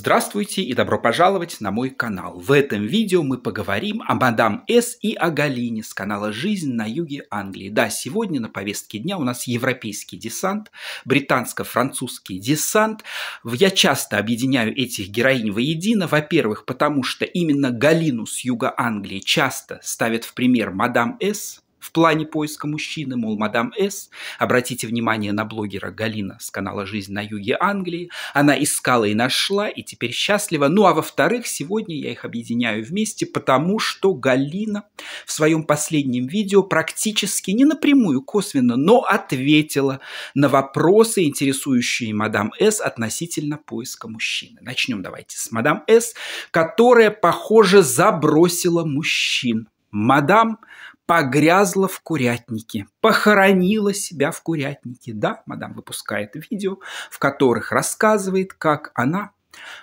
Здравствуйте и добро пожаловать на мой канал. В этом видео мы поговорим о мадам С и о Галине с канала «Жизнь на юге Англии». Да, сегодня на повестке дня у нас европейский десант, британско-французский десант. Я часто объединяю этих героинь воедино, во-первых, потому что именно Галину с юга Англии часто ставят в пример мадам С, в плане поиска мужчины, мол, мадам С. Обратите внимание на блогера Галина с канала «Жизнь на юге Англии». Она искала и нашла, и теперь счастлива. Ну, а во-вторых, сегодня я их объединяю вместе, потому что Галина в своем последнем видео практически не напрямую, косвенно, но ответила на вопросы, интересующие мадам С относительно поиска мужчины. Начнем давайте с мадам С, которая, похоже, забросила мужчин. Мадам погрязла в курятнике, похоронила себя в курятнике. Да, мадам выпускает видео, в которых рассказывает, как она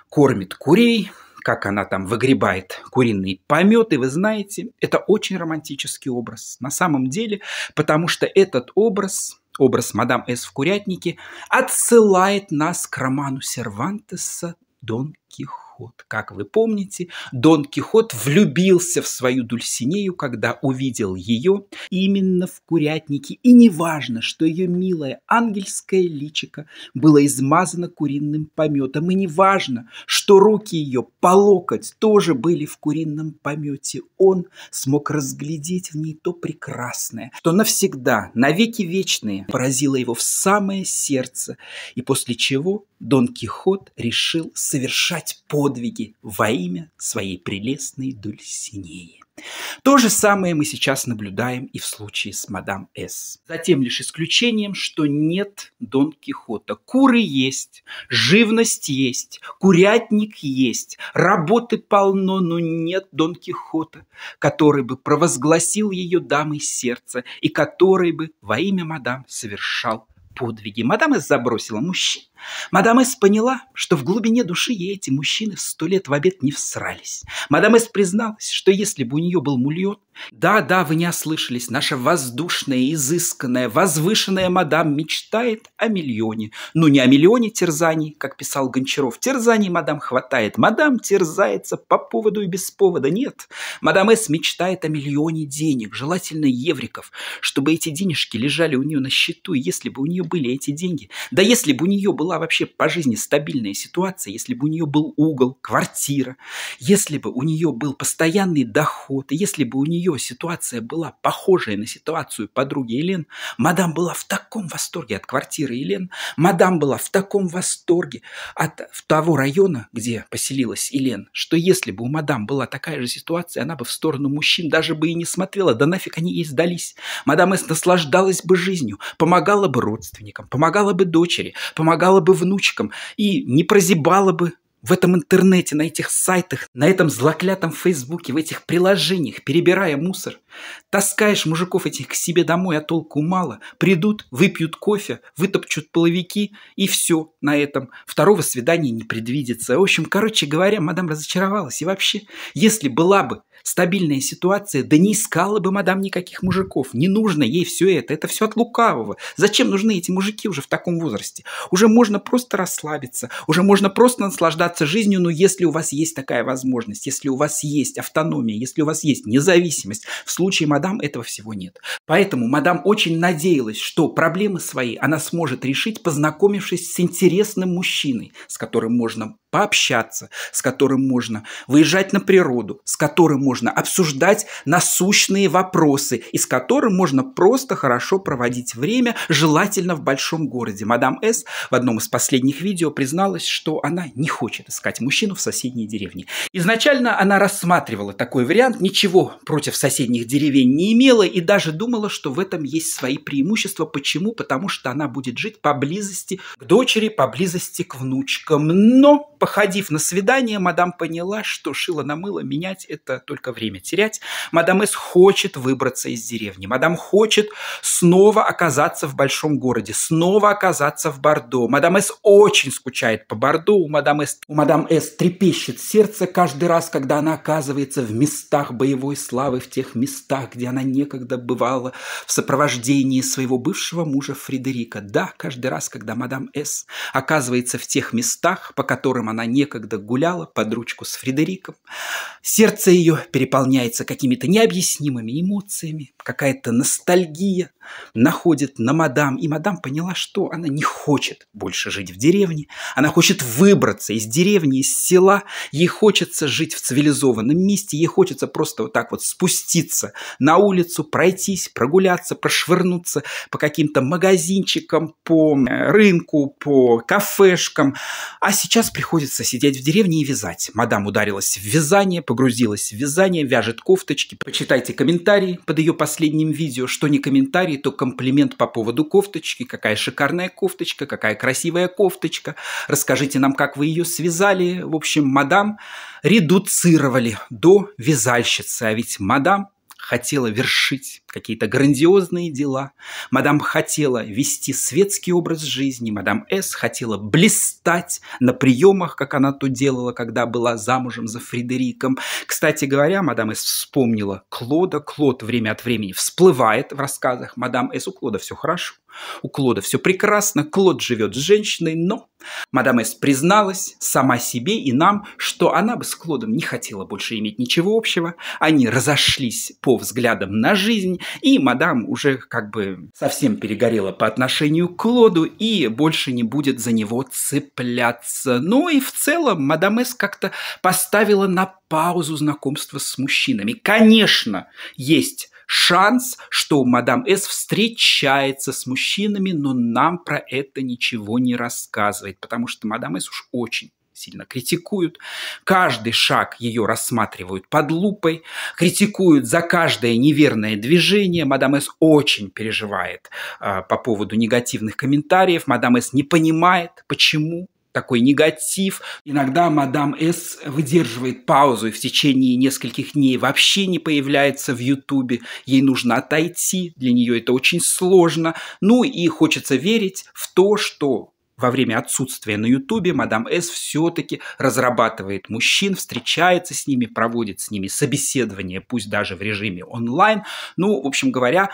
кормит курей, как она там выгребает куриные пометы, вы знаете, это очень романтический образ на самом деле, потому что этот образ, образ мадам С в курятнике, отсылает нас к роману Сервантеса «Дон Кихот». Кихот. Как вы помните, Дон Кихот влюбился в свою Дульсинею, когда увидел ее именно в курятнике. И неважно, что ее милое ангельское личико было измазано куриным пометом. И неважно, что руки ее по локоть тоже были в курином помете. Он смог разглядеть в ней то прекрасное, что навсегда, навеки вечные, поразило его в самое сердце. И после чего Дон Кихот решил совершать подвиг подвиги во имя своей прелестной Дульсинеи. То же самое мы сейчас наблюдаем и в случае с мадам С. Затем лишь исключением, что нет Дон Кихота. Куры есть, живность есть, курятник есть, работы полно, но нет Дон Кихота, который бы провозгласил ее дамой сердца и который бы во имя мадам совершал подвиги. Мадам С забросила мужчин, Мадам Эс поняла, что в глубине души ей эти мужчины в сто лет в обед не всрались. Мадам Эс призналась, что если бы у нее был мульон... Да-да, вы не ослышались, наша воздушная, изысканная, возвышенная мадам мечтает о миллионе. Ну, не о миллионе терзаний, как писал Гончаров. Терзаний мадам хватает. Мадам терзается по поводу и без повода. Нет, мадам Эс мечтает о миллионе денег, желательно евриков, чтобы эти денежки лежали у нее на счету, если бы у нее были эти деньги, да если бы у нее был была вообще по жизни стабильная ситуация, если бы у нее был угол, квартира, если бы у нее был постоянный доход, если бы у нее ситуация была похожая на ситуацию подруги Елен, мадам была в таком восторге от квартиры Елен, мадам была в таком восторге от того района, где поселилась Елен, что если бы у мадам была такая же ситуация, она бы в сторону мужчин даже бы и не смотрела, да нафиг они ей сдались. Мадам С наслаждалась бы жизнью, помогала бы родственникам, помогала бы дочери, помогала передавала бы внучкам и не прозябала бы в этом интернете, на этих сайтах, на этом злоклятом фейсбуке, в этих приложениях, перебирая мусор. Таскаешь мужиков этих к себе домой, а толку мало. Придут, выпьют кофе, вытопчут половики, и все на этом. Второго свидания не предвидится. В общем, короче говоря, мадам разочаровалась. И вообще, если была бы стабильная ситуация, да не искала бы мадам никаких мужиков. Не нужно ей все это. Это все от лукавого. Зачем нужны эти мужики уже в таком возрасте? Уже можно просто расслабиться, уже можно просто наслаждаться жизнью, но если у вас есть такая возможность, если у вас есть автономия, если у вас есть независимость, в случае мадам этого всего нет. Поэтому мадам очень надеялась, что проблемы свои она сможет решить, познакомившись с интересным мужчиной, с которым можно пообщаться, с которым можно выезжать на природу, с которым можно обсуждать насущные вопросы и с которым можно просто хорошо проводить время, желательно в большом городе. Мадам С. в одном из последних видео призналась, что она не хочет искать мужчину в соседней деревне. Изначально она рассматривала такой вариант, ничего против соседних деревень не имела и даже думала, что в этом есть свои преимущества. Почему? Потому что она будет жить поблизости к дочери, поблизости к внучкам. Но по Походив на свидание, мадам поняла, что шило на мыло менять – это только время терять. Мадам С хочет выбраться из деревни. Мадам хочет снова оказаться в большом городе, снова оказаться в Бордо. Мадам С очень скучает по Бордо. У мадам С, у мадам С трепещет сердце каждый раз, когда она оказывается в местах боевой славы, в тех местах, где она некогда бывала в сопровождении своего бывшего мужа Фредерика. Да, каждый раз, когда мадам С оказывается в тех местах, по которым которым она некогда гуляла под ручку с Фредериком. Сердце ее переполняется какими-то необъяснимыми эмоциями, какая-то ностальгия находит на мадам, и мадам поняла, что она не хочет больше жить в деревне, она хочет выбраться из деревни, из села, ей хочется жить в цивилизованном месте, ей хочется просто вот так вот спуститься на улицу, пройтись, прогуляться, прошвырнуться по каким-то магазинчикам, по э, рынку, по кафешкам, а сейчас приходит приходится сидеть в деревне и вязать. Мадам ударилась в вязание, погрузилась в вязание, вяжет кофточки. Почитайте комментарии под ее последним видео. Что не комментарий, то комплимент по поводу кофточки. Какая шикарная кофточка, какая красивая кофточка. Расскажите нам, как вы ее связали. В общем, мадам редуцировали до вязальщицы. А ведь мадам хотела вершить какие-то грандиозные дела, мадам хотела вести светский образ жизни, мадам С хотела блистать на приемах, как она то делала, когда была замужем за Фредериком. Кстати говоря, мадам С вспомнила Клода. Клод время от времени всплывает в рассказах мадам С. У Клода все хорошо. У Клода все прекрасно, Клод живет с женщиной, но Мадам Эс призналась сама себе и нам, что она бы с Клодом не хотела больше иметь ничего общего. Они разошлись по взглядам на жизнь, и мадам уже как бы совсем перегорела по отношению к Клоду и больше не будет за него цепляться. Но ну и в целом мадам Эс как-то поставила на паузу знакомства с мужчинами. Конечно, есть шанс, что мадам С встречается с мужчинами, но нам про это ничего не рассказывает, потому что мадам С уж очень сильно критикуют. Каждый шаг ее рассматривают под лупой, критикуют за каждое неверное движение. Мадам С очень переживает э, по поводу негативных комментариев. Мадам С не понимает, почему такой негатив. Иногда мадам С выдерживает паузу и в течение нескольких дней вообще не появляется в Ютубе. Ей нужно отойти, для нее это очень сложно. Ну и хочется верить в то, что во время отсутствия на Ютубе мадам С все-таки разрабатывает мужчин, встречается с ними, проводит с ними собеседование, пусть даже в режиме онлайн. Ну, в общем говоря,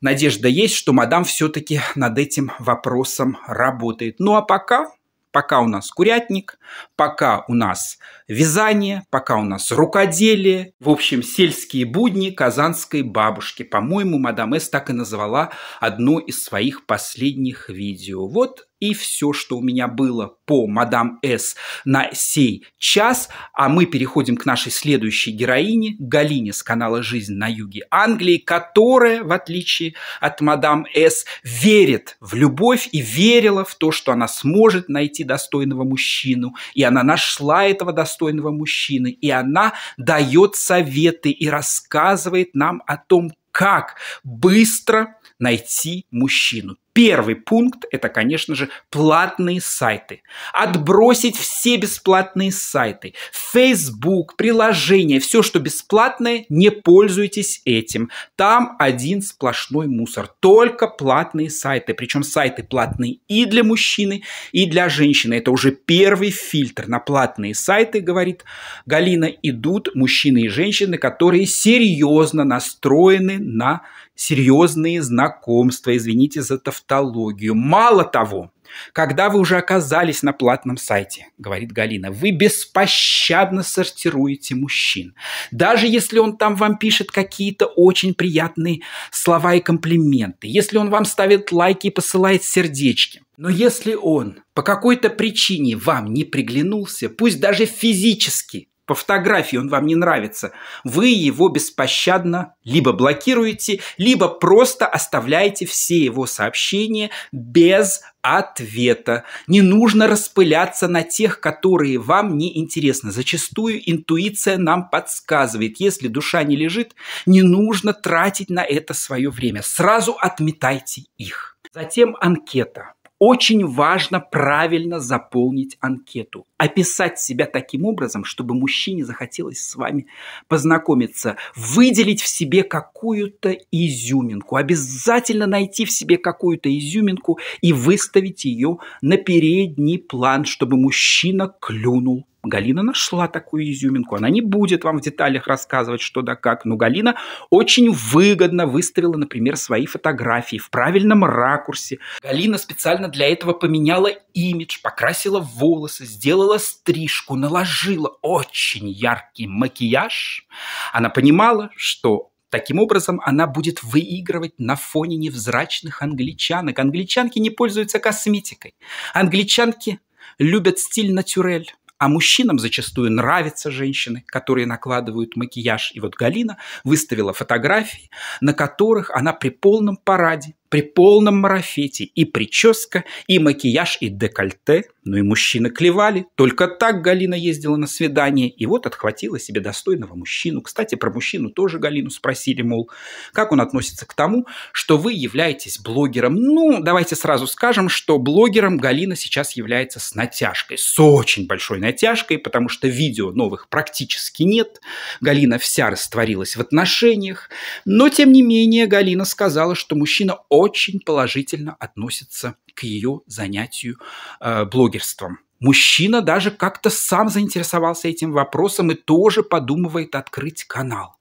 надежда есть, что мадам все-таки над этим вопросом работает. Ну а пока Пока у нас курятник, пока у нас вязание, пока у нас рукоделие. В общем, сельские будни казанской бабушки. По-моему, мадам С так и назвала одно из своих последних видео. Вот и все, что у меня было по мадам С на сей час. А мы переходим к нашей следующей героине, Галине с канала «Жизнь на юге Англии», которая, в отличие от мадам С, верит в любовь и верила в то, что она сможет найти достойного мужчину. И она нашла этого достойного мужчины, и она дает советы и рассказывает нам о том, как быстро найти мужчину. Первый пункт – это, конечно же, платные сайты. Отбросить все бесплатные сайты. Facebook, приложение, все, что бесплатное, не пользуйтесь этим. Там один сплошной мусор. Только платные сайты. Причем сайты платные и для мужчины, и для женщины. Это уже первый фильтр. На платные сайты, говорит Галина, идут мужчины и женщины, которые серьезно настроены на серьезные знакомства, извините за тавтологию. Мало того, когда вы уже оказались на платном сайте, говорит Галина, вы беспощадно сортируете мужчин. Даже если он там вам пишет какие-то очень приятные слова и комплименты, если он вам ставит лайки и посылает сердечки. Но если он по какой-то причине вам не приглянулся, пусть даже физически, по фотографии он вам не нравится, вы его беспощадно либо блокируете, либо просто оставляете все его сообщения без ответа. Не нужно распыляться на тех, которые вам не интересны. Зачастую интуиция нам подсказывает, если душа не лежит, не нужно тратить на это свое время. Сразу отметайте их. Затем анкета. Очень важно правильно заполнить анкету, описать себя таким образом, чтобы мужчине захотелось с вами познакомиться, выделить в себе какую-то изюминку, обязательно найти в себе какую-то изюминку и выставить ее на передний план, чтобы мужчина клюнул Галина нашла такую изюминку. Она не будет вам в деталях рассказывать, что да как, но Галина очень выгодно выставила, например, свои фотографии в правильном ракурсе. Галина специально для этого поменяла имидж, покрасила волосы, сделала стрижку, наложила очень яркий макияж. Она понимала, что Таким образом, она будет выигрывать на фоне невзрачных англичанок. Англичанки не пользуются косметикой. Англичанки любят стиль натюрель. А мужчинам зачастую нравятся женщины, которые накладывают макияж. И вот Галина выставила фотографии, на которых она при полном параде при полном марафете. И прическа, и макияж, и декольте. Ну и мужчины клевали. Только так Галина ездила на свидание. И вот отхватила себе достойного мужчину. Кстати, про мужчину тоже Галину спросили, мол, как он относится к тому, что вы являетесь блогером. Ну, давайте сразу скажем, что блогером Галина сейчас является с натяжкой. С очень большой натяжкой, потому что видео новых практически нет. Галина вся растворилась в отношениях. Но, тем не менее, Галина сказала, что мужчина очень очень положительно относится к ее занятию э, блогерством. Мужчина даже как-то сам заинтересовался этим вопросом и тоже подумывает открыть канал.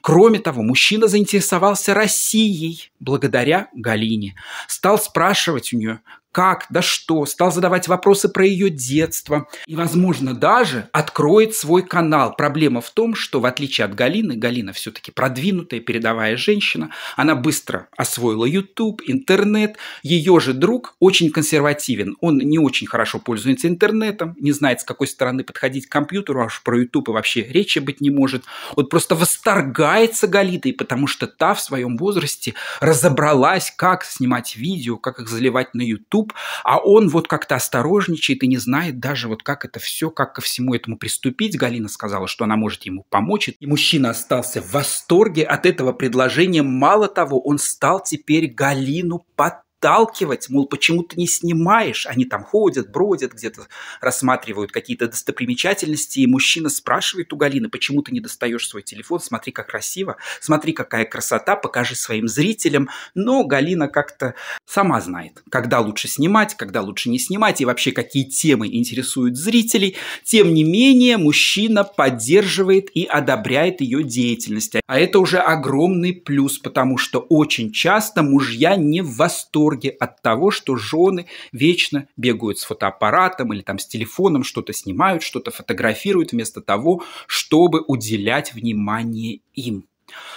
Кроме того, мужчина заинтересовался Россией благодаря Галине. Стал спрашивать у нее, как, да что, стал задавать вопросы про ее детство. И, возможно, даже откроет свой канал. Проблема в том, что, в отличие от Галины, Галина все-таки продвинутая, передовая женщина, она быстро освоила YouTube, интернет. Ее же друг очень консервативен. Он не очень хорошо пользуется интернетом, не знает, с какой стороны подходить к компьютеру, аж про YouTube и вообще речи быть не может. Вот просто восстанавливает восторгается Галитой, потому что та в своем возрасте разобралась, как снимать видео, как их заливать на YouTube, а он вот как-то осторожничает и не знает даже вот как это все, как ко всему этому приступить. Галина сказала, что она может ему помочь. И мужчина остался в восторге от этого предложения. Мало того, он стал теперь Галину подписывать подталкивать, мол, почему ты не снимаешь? Они там ходят, бродят, где-то рассматривают какие-то достопримечательности, и мужчина спрашивает у Галины, почему ты не достаешь свой телефон, смотри, как красиво, смотри, какая красота, покажи своим зрителям. Но Галина как-то сама знает, когда лучше снимать, когда лучше не снимать, и вообще какие темы интересуют зрителей. Тем не менее, мужчина поддерживает и одобряет ее деятельность. А это уже огромный плюс, потому что очень часто мужья не в восторге восторге от того, что жены вечно бегают с фотоаппаратом или там с телефоном, что-то снимают, что-то фотографируют вместо того, чтобы уделять внимание им.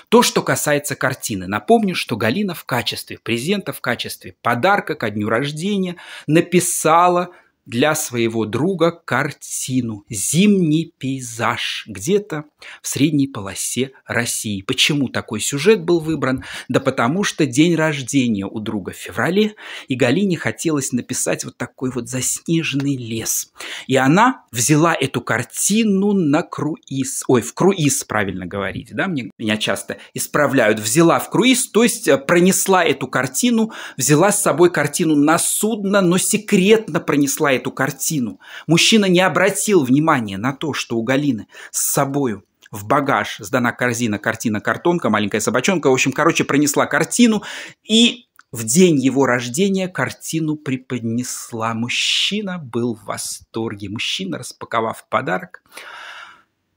То, что касается картины. Напомню, что Галина в качестве презента, в качестве подарка ко дню рождения написала для своего друга картину «Зимний пейзаж» где-то в средней полосе России. Почему такой сюжет был выбран? Да потому что день рождения у друга в феврале, и Галине хотелось написать вот такой вот заснеженный лес. И она взяла эту картину на круиз. Ой, в круиз, правильно говорить, да? Мне, меня часто исправляют. Взяла в круиз, то есть э, пронесла эту картину, взяла с собой картину на судно, но секретно пронесла эту картину, мужчина не обратил внимания на то, что у Галины с собою в багаж сдана корзина, картина, картонка, маленькая собачонка. В общем, короче, пронесла картину и в день его рождения картину преподнесла. Мужчина был в восторге. Мужчина, распаковав подарок,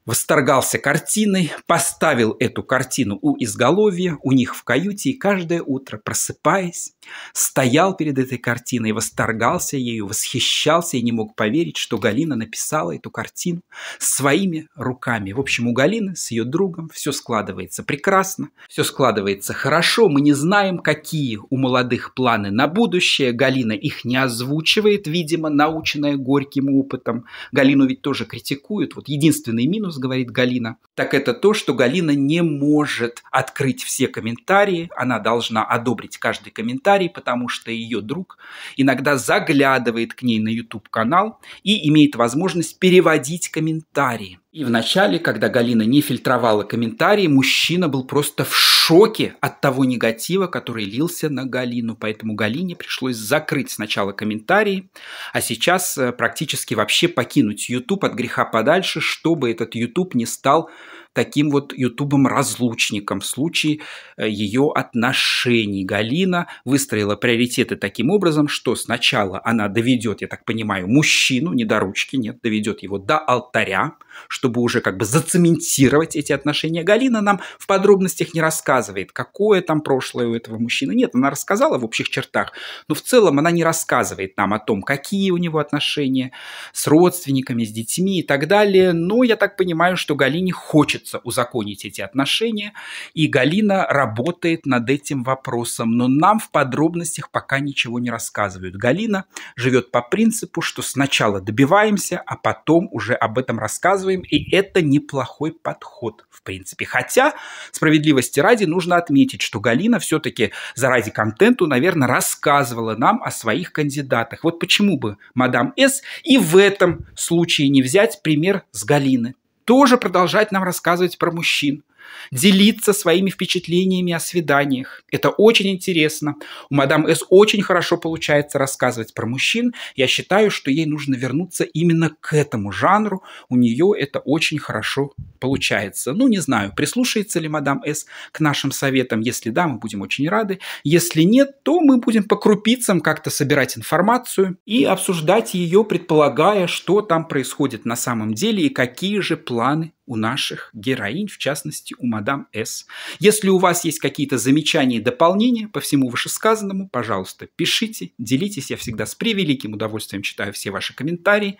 восторгался картиной, поставил эту картину у изголовья, у них в каюте, и каждое утро, просыпаясь, стоял перед этой картиной, восторгался ею, восхищался и не мог поверить, что Галина написала эту картину своими руками. В общем, у Галины с ее другом все складывается прекрасно, все складывается хорошо, мы не знаем, какие у молодых планы на будущее, Галина их не озвучивает, видимо, наученная горьким опытом. Галину ведь тоже критикуют, вот единственный минус коронавирус, говорит Галина, так это то, что Галина не может открыть все комментарии, она должна одобрить каждый комментарий, потому что ее друг иногда заглядывает к ней на YouTube-канал и имеет возможность переводить комментарии. И вначале, когда Галина не фильтровала комментарии, мужчина был просто в шоке шоке от того негатива, который лился на Галину. Поэтому Галине пришлось закрыть сначала комментарии, а сейчас э, практически вообще покинуть YouTube от греха подальше, чтобы этот YouTube не стал таким вот ютубом-разлучником в случае э, ее отношений. Галина выстроила приоритеты таким образом, что сначала она доведет, я так понимаю, мужчину, не до ручки, нет, доведет его до алтаря, чтобы уже как бы зацементировать эти отношения. Галина нам в подробностях не рассказывает, какое там прошлое у этого мужчины. Нет, она рассказала в общих чертах, но в целом она не рассказывает нам о том, какие у него отношения с родственниками, с детьми и так далее. Но я так понимаю, что Галине хочется узаконить эти отношения, и Галина работает над этим вопросом, но нам в подробностях пока ничего не рассказывают. Галина живет по принципу, что сначала добиваемся, а потом уже об этом рассказываем показываем, и это неплохой подход, в принципе. Хотя, справедливости ради, нужно отметить, что Галина все-таки заради контенту, наверное, рассказывала нам о своих кандидатах. Вот почему бы мадам С и в этом случае не взять пример с Галины. Тоже продолжать нам рассказывать про мужчин, делиться своими впечатлениями о свиданиях. Это очень интересно. У мадам С очень хорошо получается рассказывать про мужчин. Я считаю, что ей нужно вернуться именно к этому жанру. У нее это очень хорошо получается. Ну, не знаю, прислушается ли мадам С к нашим советам. Если да, мы будем очень рады. Если нет, то мы будем по крупицам как-то собирать информацию и обсуждать ее, предполагая, что там происходит на самом деле и какие же планы у наших героинь, в частности, у мадам С. Если у вас есть какие-то замечания и дополнения по всему вышесказанному, пожалуйста, пишите, делитесь. Я всегда с превеликим удовольствием читаю все ваши комментарии.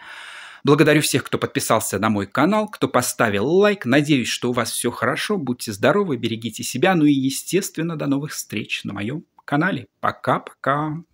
Благодарю всех, кто подписался на мой канал, кто поставил лайк. Надеюсь, что у вас все хорошо. Будьте здоровы, берегите себя. Ну и, естественно, до новых встреч на моем канале. Пока-пока.